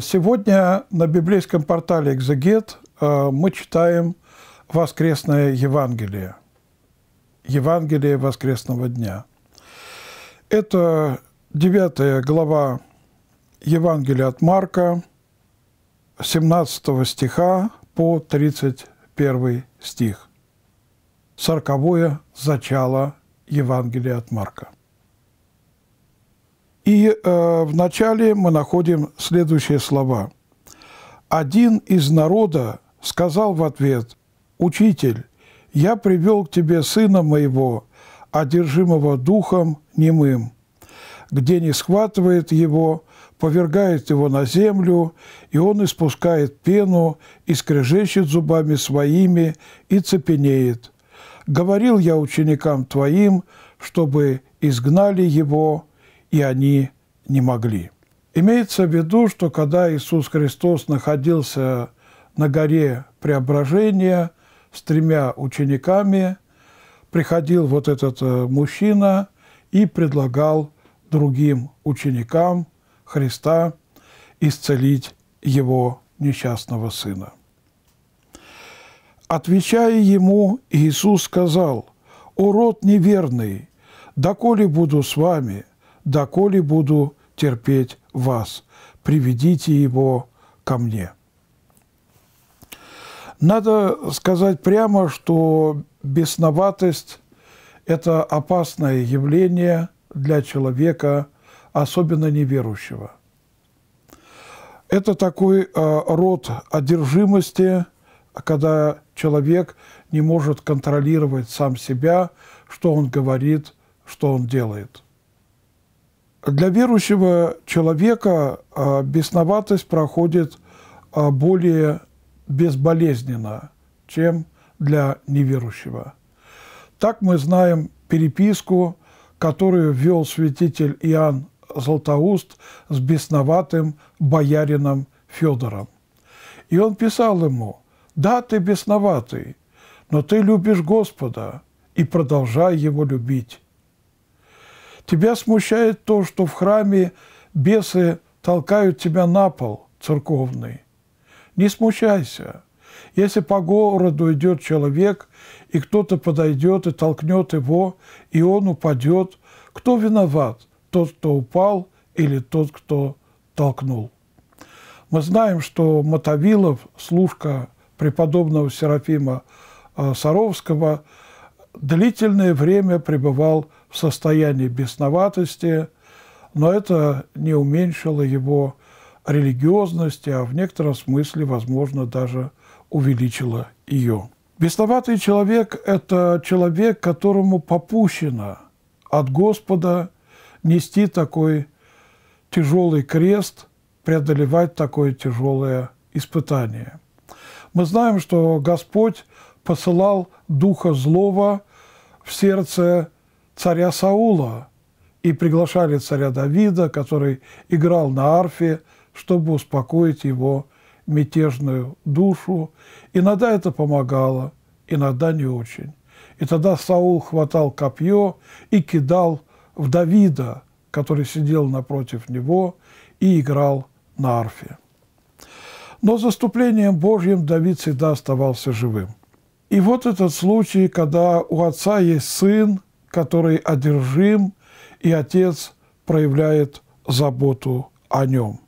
Сегодня на библейском портале «Экзегет» э, мы читаем Воскресное Евангелие, Евангелие Воскресного дня. Это девятая глава Евангелия от Марка, 17 стиха по 31 стих. Сороковое зачало Евангелия от Марка. И э, в начале мы находим следующие слова. «Один из народа сказал в ответ, «Учитель, я привел к тебе сына моего, одержимого духом немым, где не схватывает его, повергает его на землю, и он испускает пену, и скрежещет зубами своими, и цепенеет. Говорил я ученикам твоим, чтобы изгнали его и они не могли. Имеется в виду, что когда Иисус Христос находился на горе Преображения с тремя учениками, приходил вот этот э, мужчина и предлагал другим ученикам Христа исцелить его несчастного сына. Отвечая ему, Иисус сказал, «О род неверный, доколе буду с вами, доколе буду терпеть вас, приведите его ко мне». Надо сказать прямо, что бесноватость – это опасное явление для человека, особенно неверующего. Это такой э, род одержимости, когда человек не может контролировать сам себя, что он говорит, что он делает – для верующего человека а, бесноватость проходит а, более безболезненно, чем для неверующего. Так мы знаем переписку, которую вел святитель Иоанн Златоуст с бесноватым боярином Федором. И он писал ему, «Да, ты бесноватый, но ты любишь Господа, и продолжай его любить. Тебя смущает то, что в храме бесы толкают тебя на пол церковный. Не смущайся. Если по городу идет человек, и кто-то подойдет и толкнет его, и он упадет, кто виноват? Тот, кто упал, или тот, кто толкнул? Мы знаем, что Мотовилов, служка преподобного Серафима э, Саровского, длительное время пребывал в в состоянии бесноватости, но это не уменьшило его религиозности, а в некотором смысле, возможно, даже увеличило ее. Бесноватый человек – это человек, которому попущено от Господа нести такой тяжелый крест, преодолевать такое тяжелое испытание. Мы знаем, что Господь посылал духа злого в сердце царя Саула и приглашали царя Давида, который играл на арфе, чтобы успокоить его мятежную душу. Иногда это помогало, иногда не очень. И тогда Саул хватал копье и кидал в Давида, который сидел напротив него и играл на арфе. Но заступлением Божьим Давид всегда оставался живым. И вот этот случай, когда у отца есть сын, который одержим, и отец проявляет заботу о нем.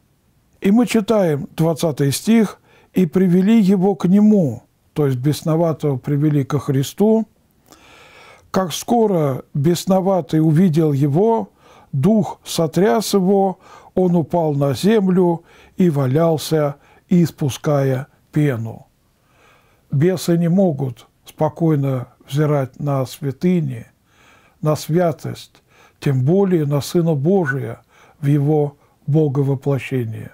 И мы читаем 20 стих, «И привели его к нему», то есть бесноватого привели ко Христу. «Как скоро бесноватый увидел его, дух сотряс его, он упал на землю и валялся, испуская пену». Бесы не могут спокойно взирать на святыни, на святость, тем более на Сына Божия в Его Боговоплощение.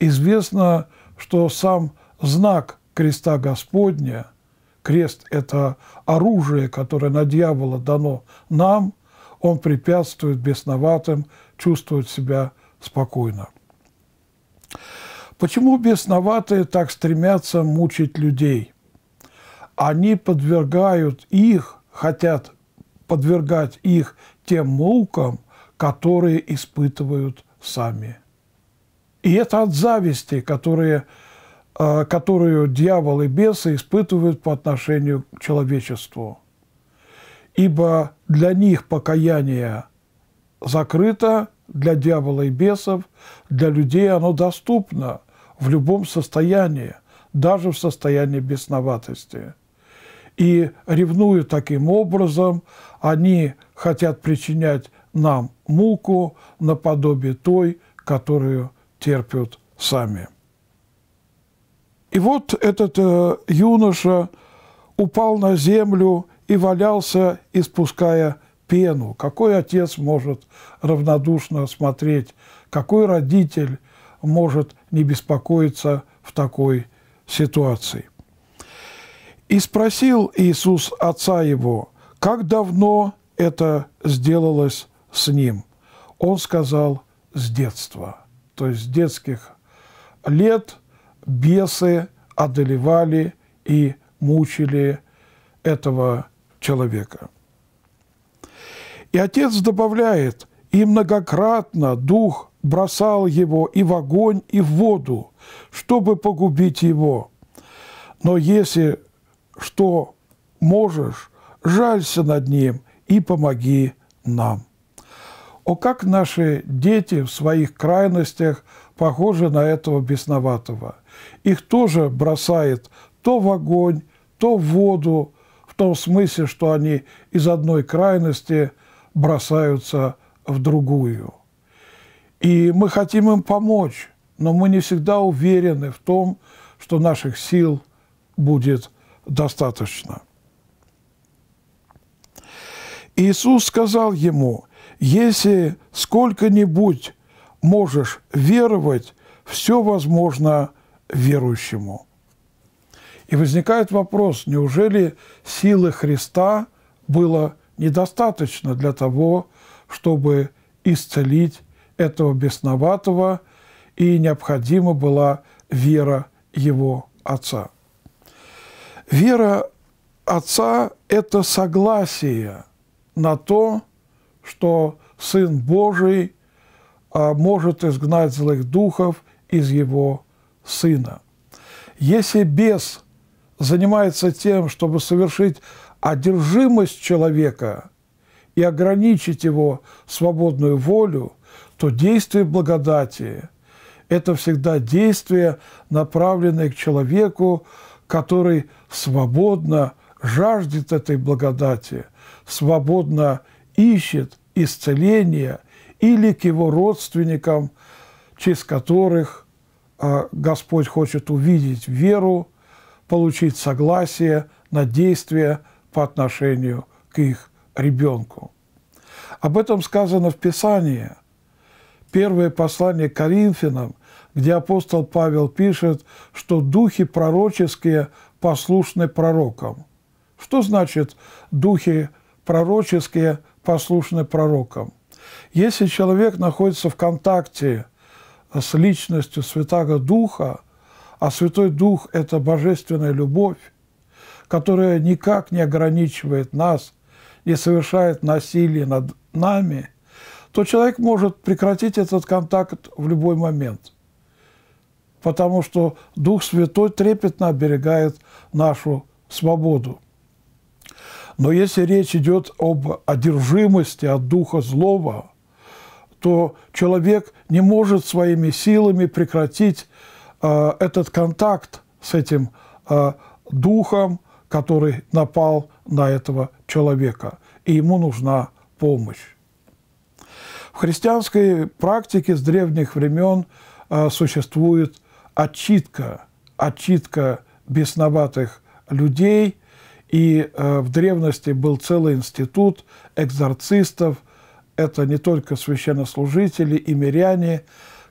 Известно, что сам знак креста Господня, крест – это оружие, которое на дьявола дано нам, он препятствует бесноватым чувствовать себя спокойно. Почему бесноватые так стремятся мучить людей? Они подвергают их, хотят подвергать их тем мукам, которые испытывают сами. И это от зависти, которые, э, которую дьявол и бесы испытывают по отношению к человечеству. Ибо для них покаяние закрыто, для дьявола и бесов, для людей оно доступно в любом состоянии, даже в состоянии бесноватости. И ревнуя таким образом, они хотят причинять нам муку наподобие той, которую терпят сами. И вот этот э, юноша упал на землю и валялся, испуская пену. Какой отец может равнодушно смотреть? Какой родитель может не беспокоиться в такой ситуации? И спросил Иисус отца его, как давно это сделалось с ним. Он сказал, с детства, то есть с детских лет бесы одолевали и мучили этого человека. И отец добавляет, и многократно дух бросал его и в огонь, и в воду, чтобы погубить его. Но если что можешь, жалься над ним и помоги нам. О, как наши дети в своих крайностях похожи на этого бесноватого. Их тоже бросает то в огонь, то в воду, в том смысле, что они из одной крайности бросаются в другую. И мы хотим им помочь, но мы не всегда уверены в том, что наших сил будет достаточно. Иисус сказал ему, если сколько-нибудь можешь веровать, все возможно верующему. И возникает вопрос, неужели силы Христа было недостаточно для того, чтобы исцелить этого бесноватого, и необходима была вера его отца. Вера Отца – это согласие на то, что Сын Божий а, может изгнать злых духов из Его Сына. Если бес занимается тем, чтобы совершить одержимость человека и ограничить его свободную волю, то действие благодати – это всегда действие, направленное к человеку, который свободно жаждет этой благодати, свободно ищет исцеления или к его родственникам, через которых а, Господь хочет увидеть веру, получить согласие на действия по отношению к их ребенку. Об этом сказано в Писании. Первое послание Коринфянам, где апостол Павел пишет, что духи пророческие послушны пророкам. Что значит духи пророческие послушны пророкам? Если человек находится в контакте с личностью Святаго Духа, а Святой Дух – это божественная любовь, которая никак не ограничивает нас, не совершает насилие над нами, то человек может прекратить этот контакт в любой момент – потому что Дух Святой трепетно оберегает нашу свободу. Но если речь идет об одержимости от духа злого, то человек не может своими силами прекратить э, этот контакт с этим э, духом, который напал на этого человека, и ему нужна помощь. В христианской практике с древних времен э, существует отчитка, отчитка бесноватых людей. И э, в древности был целый институт экзорцистов. Это не только священнослужители и миряне,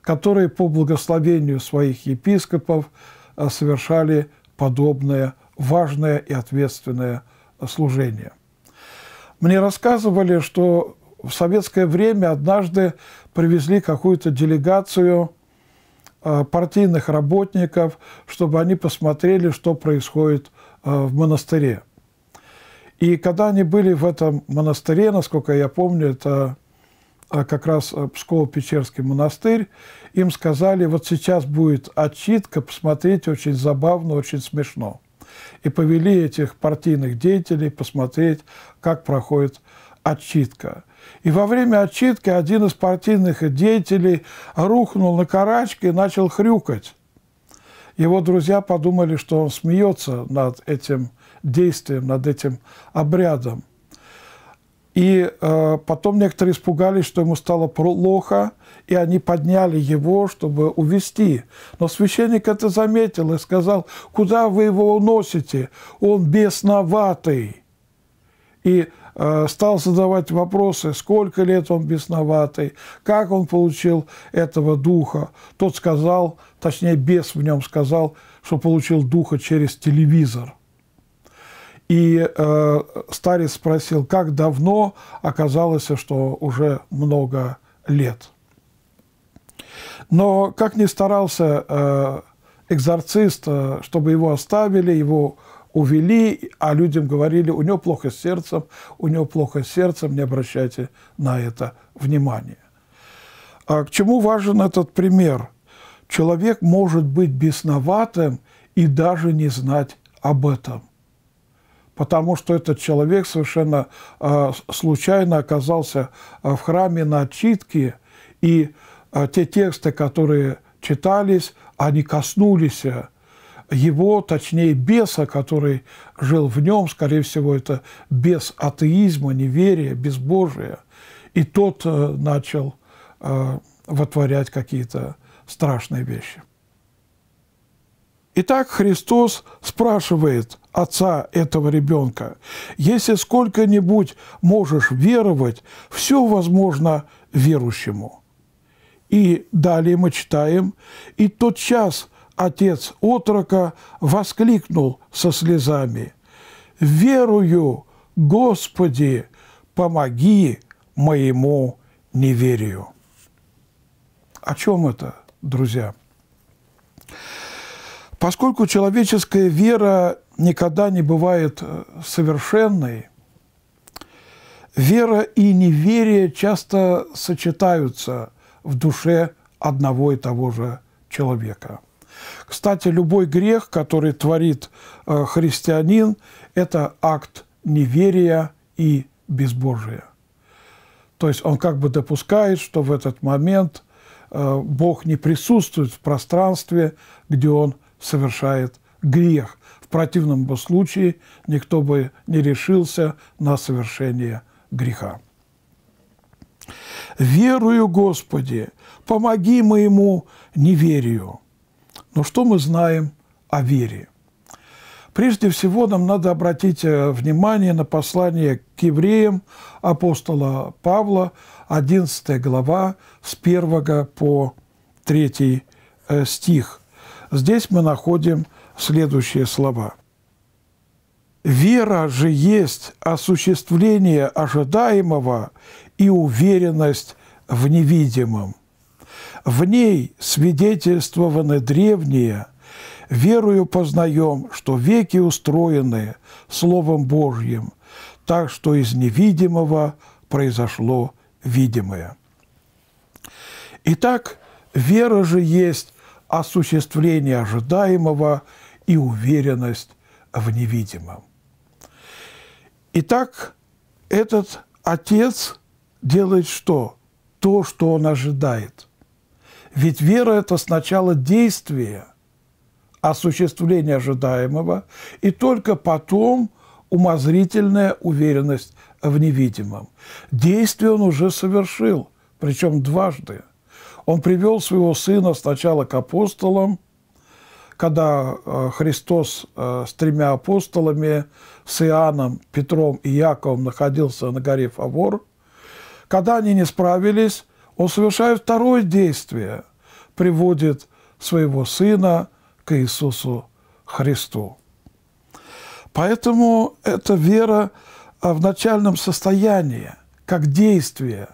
которые по благословению своих епископов э, совершали подобное важное и ответственное служение. Мне рассказывали, что в советское время однажды привезли какую-то делегацию Э, партийных работников, чтобы они посмотрели, что происходит э, в монастыре. И когда они были в этом монастыре, насколько я помню, это э, как раз Псково-Печерский монастырь, им сказали, вот сейчас будет отчитка, посмотрите, очень забавно, очень смешно. И повели этих партийных деятелей посмотреть, как проходит отчитка. И во время отчитки один из партийных деятелей рухнул на карачке и начал хрюкать. Его друзья подумали, что он смеется над этим действием, над этим обрядом. И э, потом некоторые испугались, что ему стало плохо, и они подняли его, чтобы увести. Но священник это заметил и сказал, куда вы его уносите? Он бесноватый. И Э, стал задавать вопросы, сколько лет он бесноватый, как он получил этого духа. Тот сказал, точнее, бес в нем сказал, что получил духа через телевизор. И э, старец спросил, как давно оказалось, что уже много лет. Но как ни старался э, экзорцист, э, чтобы его оставили, его увели, а людям говорили, у него плохо с сердцем, у него плохо с сердцем, не обращайте на это внимания. А к чему важен этот пример? Человек может быть бесноватым и даже не знать об этом потому что этот человек совершенно э, случайно оказался а, в храме на отчитке, и э, те тексты, которые читались, они коснулись его, точнее, беса, который жил в нем, скорее всего, это без атеизма, неверия, безбожия. И тот э, начал э, вытворять какие-то страшные вещи. Итак, Христос спрашивает отца этого ребенка, если сколько-нибудь можешь веровать, все возможно верующему. И далее мы читаем, и тот час – отец отрока, воскликнул со слезами, «Верую, Господи, помоги моему неверию». О чем это, друзья? Поскольку человеческая вера никогда не бывает э, совершенной, вера и неверие часто сочетаются в душе одного и того же человека – кстати, любой грех, который творит э, христианин, это акт неверия и безбожия. То есть он как бы допускает, что в этот момент э, Бог не присутствует в пространстве, где он совершает грех. В противном бы случае никто бы не решился на совершение греха. «Верую, Господи, помоги моему неверию». Но что мы знаем о вере? Прежде всего, нам надо обратить э, внимание на послание к евреям апостола Павла, 11 глава, с 1 по 3 э, стих. Здесь мы находим следующие слова. «Вера же есть осуществление ожидаемого и уверенность в невидимом». В ней свидетельствованы древние, верою познаем, что веки устроены Словом Божьим, так что из невидимого произошло видимое. Итак, вера же есть осуществление ожидаемого и уверенность в невидимом. Итак, этот отец делает что? То, что он ожидает. Ведь вера – это сначала действие, осуществление ожидаемого, и только потом умозрительная уверенность в невидимом. Действие он уже совершил, причем дважды. Он привел своего сына сначала к апостолам, когда э, Христос э, с тремя апостолами, с Иоанном, Петром и Яковом находился на горе Фавор, когда они не справились, он совершает второе действие приводит своего Сына к Иисусу Христу. Поэтому эта вера а, в начальном состоянии, как действие,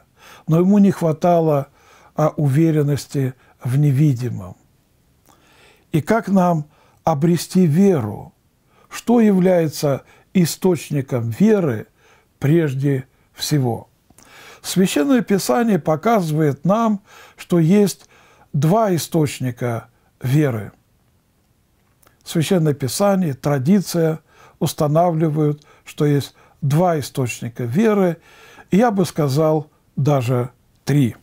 но ему не хватало а, уверенности в невидимом. И как нам обрести веру? Что является источником веры прежде всего? Священное Писание показывает нам, что есть два источника веры. Священное Писание, традиция устанавливают, что есть два источника веры, и я бы сказал, даже три.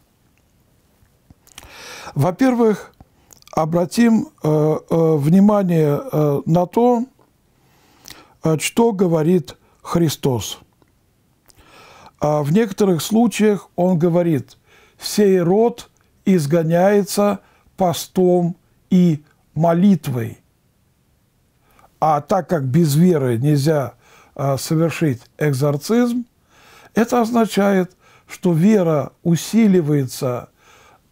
Во-первых, обратим э, э, внимание э, на то, что говорит Христос. А в некоторых случаях Он говорит «сей род изгоняется постом и молитвой. А так как без веры нельзя а, совершить экзорцизм, это означает, что вера усиливается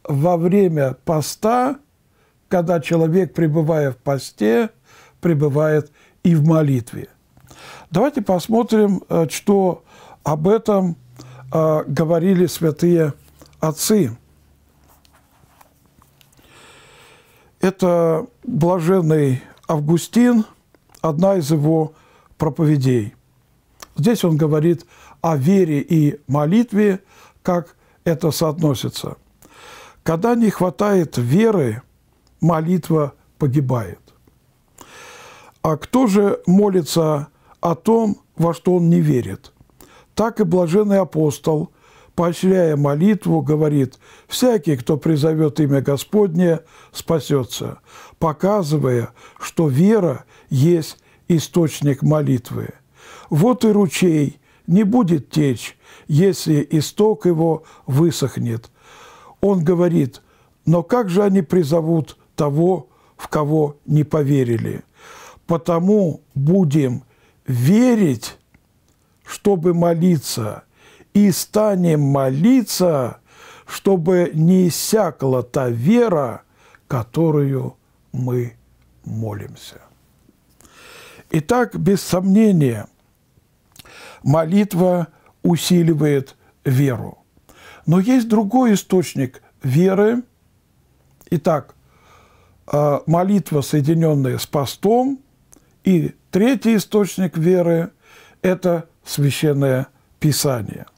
во время поста, когда человек, пребывая в посте, пребывает и в молитве. Давайте посмотрим, э, что об этом э, говорили святые отцы. Это блаженный Августин, одна из его проповедей. Здесь он говорит о вере и молитве, как это соотносится. Когда не хватает веры, молитва погибает. А кто же молится о том, во что он не верит? Так и блаженный апостол – поощряя молитву, говорит «Всякий, кто призовет имя Господне, спасется», показывая, что вера есть источник молитвы. Вот и ручей не будет течь, если исток его высохнет. Он говорит, но как же они призовут того, в кого не поверили? Потому будем верить, чтобы молиться – и станем молиться, чтобы не иссякла та вера, которую мы молимся. Итак, без сомнения, молитва усиливает веру. Но есть другой источник веры. Итак, э, молитва, соединенная с постом, и третий источник веры – это Священное Писание –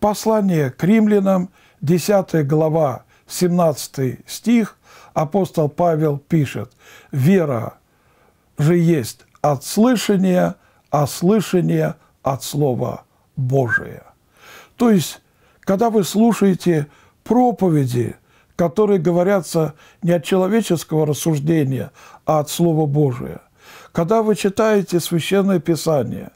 Послание к римлянам, 10 глава, 17 стих, апостол Павел пишет, «Вера же есть от слышания, а слышание от Слова Божия». То есть, когда вы слушаете проповеди, которые говорятся не от человеческого рассуждения, а от Слова Божия, когда вы читаете Священное Писание,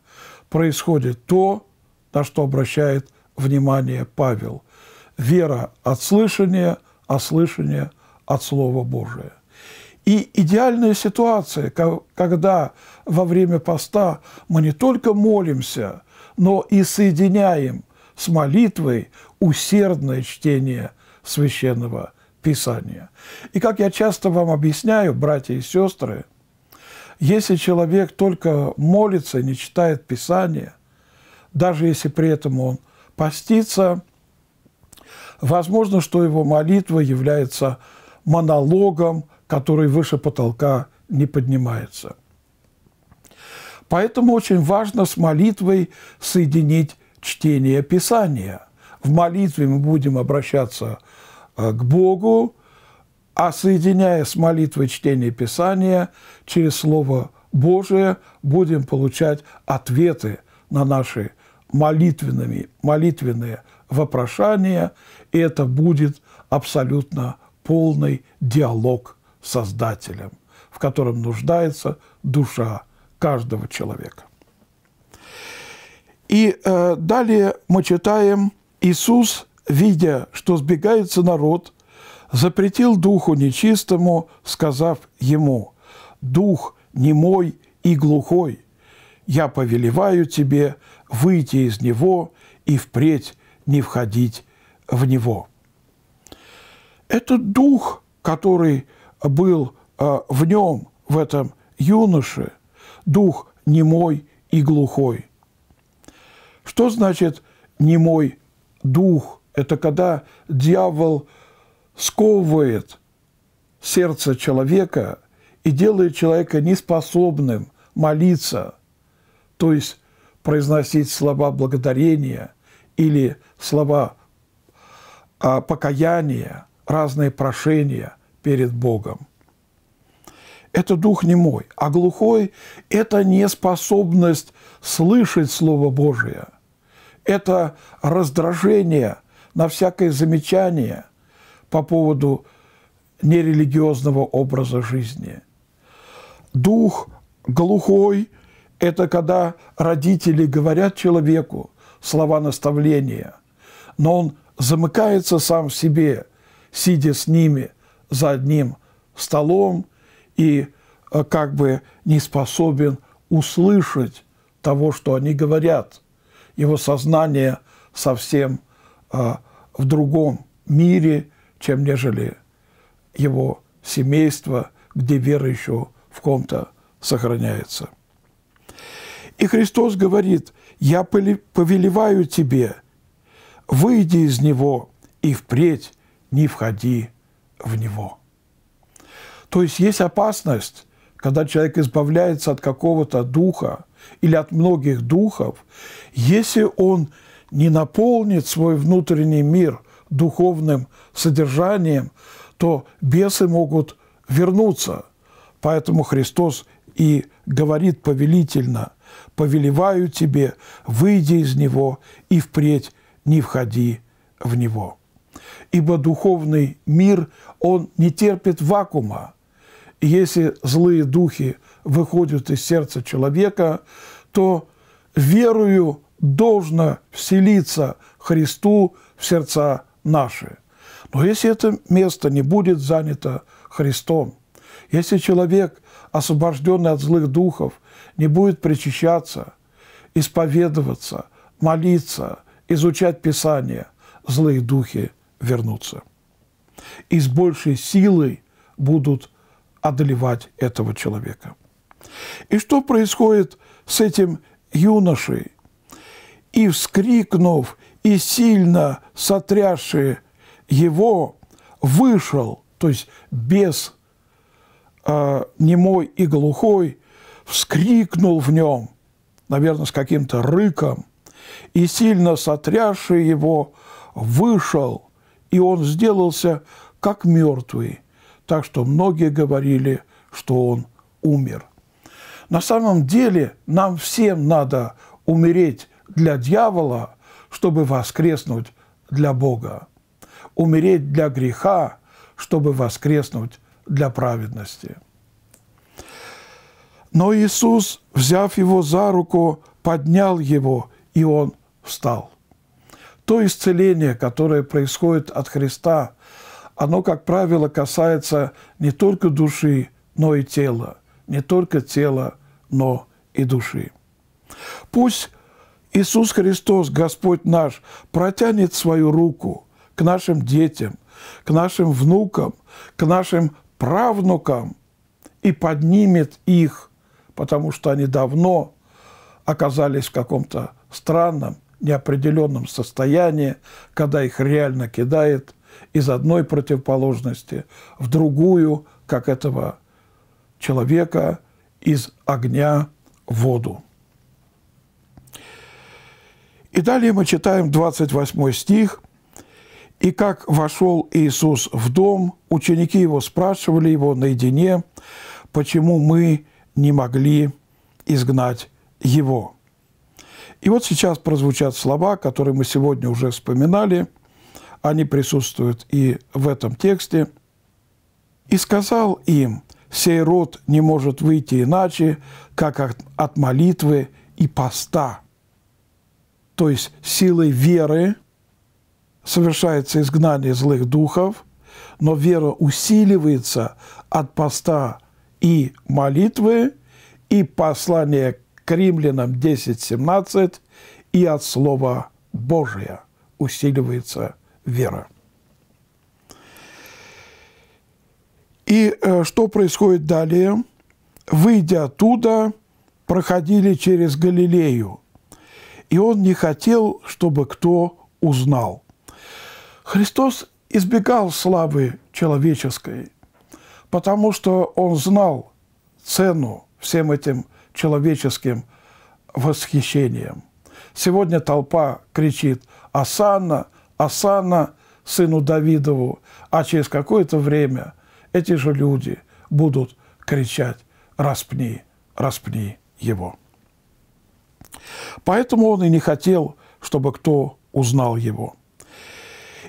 происходит то, на что обращает внимание, Павел. Вера от слышания, а слышание от Слова Божия. И идеальная ситуация, когда во время поста мы не только молимся, но и соединяем с молитвой усердное чтение священного Писания. И как я часто вам объясняю, братья и сестры, если человек только молится и не читает Писание, даже если при этом он – поститься. Возможно, что его молитва является монологом, который выше потолка не поднимается. Поэтому очень важно с молитвой соединить чтение Писания. В молитве мы будем обращаться э, к Богу, а соединяя с молитвой чтение Писания, через Слово Божие будем получать ответы на наши вопросы молитвенными, молитвенные вопрошания, и это будет абсолютно полный диалог с Создателем, в котором нуждается душа каждого человека. И э, далее мы читаем, Иисус, видя, что сбегается народ, запретил духу нечистому, сказав ему, «Дух немой и глухой, я повелеваю тебе выйти из него и впредь не входить в него». Этот дух, который был э, в нем, в этом юноше, дух немой и глухой. Что значит немой дух? Это когда дьявол сковывает сердце человека и делает человека неспособным молиться – то есть произносить слова благодарения или слова а, покаяния, разные прошения перед Богом. Это дух не мой, а глухой – это неспособность слышать Слово Божие. Это раздражение на всякое замечание по поводу нерелигиозного образа жизни. Дух глухой – это когда родители говорят человеку слова наставления, но он замыкается сам в себе, сидя с ними за одним столом и э, как бы не способен услышать того, что они говорят. Его сознание совсем а, в другом мире, чем нежели его семейство, где вера еще в ком-то сохраняется. И Христос говорит, я повелеваю тебе, выйди из него и впредь не входи в него. То есть есть опасность, когда человек избавляется от какого-то духа или от многих духов, если он не наполнит свой внутренний мир духовным содержанием, то бесы могут вернуться. Поэтому Христос и говорит повелительно – повелеваю тебе, выйди из него и впредь не входи в него. Ибо духовный мир, он не терпит вакуума. И если злые духи выходят из сердца человека, то верую должно вселиться Христу в сердца наши. Но если это место не будет занято Христом, если человек, освобожденный от злых духов, не будет причащаться, исповедоваться, молиться, изучать Писание, злые духи вернутся. И с большей силой будут одолевать этого человека. И что происходит с этим юношей? И вскрикнув, и сильно сотрясши его, вышел, то есть без э, а, немой и глухой, вскрикнул в нем, наверное, с каким-то рыком, и, сильно сотрясший его, вышел, и он сделался как мертвый, так что многие говорили, что он умер. На самом деле нам всем надо умереть для дьявола, чтобы воскреснуть для Бога, умереть для греха, чтобы воскреснуть для праведности. Но Иисус, взяв его за руку, поднял его, и он встал. То исцеление, которое происходит от Христа, оно, как правило, касается не только души, но и тела, не только тела, но и души. Пусть Иисус Христос, Господь наш, протянет свою руку к нашим детям, к нашим внукам, к нашим правнукам и поднимет их потому что они давно оказались в каком-то странном, неопределенном состоянии, когда их реально кидает из одной противоположности в другую, как этого человека, из огня в воду. И далее мы читаем 28 стих. «И как вошел Иисус в дом, ученики его спрашивали его наедине, почему мы не могли изгнать его. И вот сейчас прозвучат слова, которые мы сегодня уже вспоминали. Они присутствуют и в этом тексте. «И сказал им, сей род не может выйти иначе, как от молитвы и поста». То есть силой веры совершается изгнание злых духов, но вера усиливается от поста и молитвы, и послание к римлянам 10.17, и от Слова Божия усиливается вера. И э, что происходит далее? Выйдя оттуда, проходили через Галилею, и он не хотел, чтобы кто узнал. Христос избегал славы человеческой, потому что он знал цену всем этим человеческим восхищениям. Сегодня толпа кричит «Асана! Асана!» сыну Давидову, а через какое-то время эти же люди будут кричать «Распни! Распни его!». Поэтому он и не хотел, чтобы кто узнал его –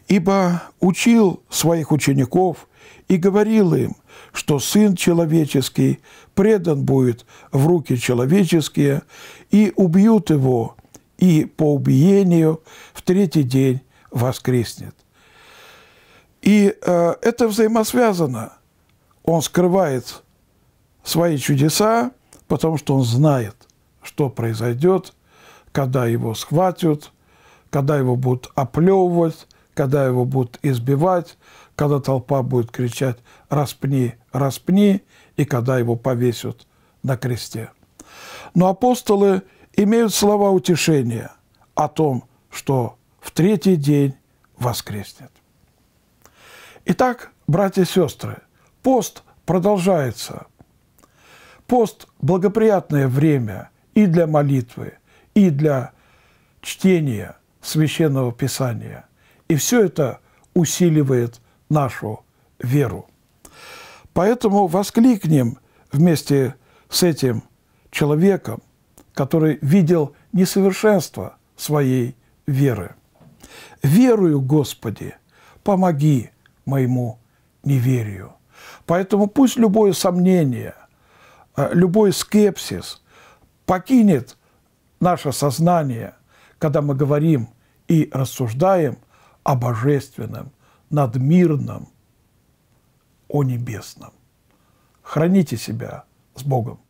ибо учил своих учеников и говорил им, что Сын Человеческий предан будет в руки человеческие, и убьют его, и по убиению в третий день воскреснет. И э, это взаимосвязано. Он скрывает свои чудеса, потому что он знает, что произойдет, когда его схватят, когда его будут оплевывать, когда его будут избивать, когда толпа будет кричать «распни, распни», и когда его повесят на кресте. Но апостолы имеют слова утешения о том, что в третий день воскреснет. Итак, братья и сестры, пост продолжается. Пост – благоприятное время и для молитвы, и для чтения Священного Писания – и все это усиливает нашу веру. Поэтому воскликнем вместе с этим человеком, который видел несовершенство своей веры. «Верую, Господи, помоги моему неверию». Поэтому пусть любое сомнение, э, любой скепсис покинет наше сознание, когда мы говорим и рассуждаем о божественном, надмирном, о небесном. Храните себя с Богом.